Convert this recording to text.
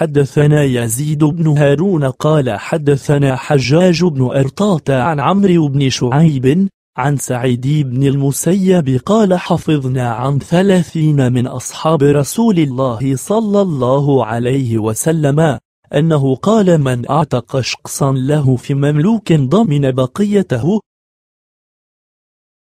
حدثنا يزيد بن هارون قال حدثنا حجاج بن أرطاط عن عمرو بن شعيب عن سعيد بن المسيب قال حفظنا عن ثلاثين من أصحاب رسول الله صلى الله عليه وسلم أنه قال من أعتق شخصا له في مملوك ضمن بقيته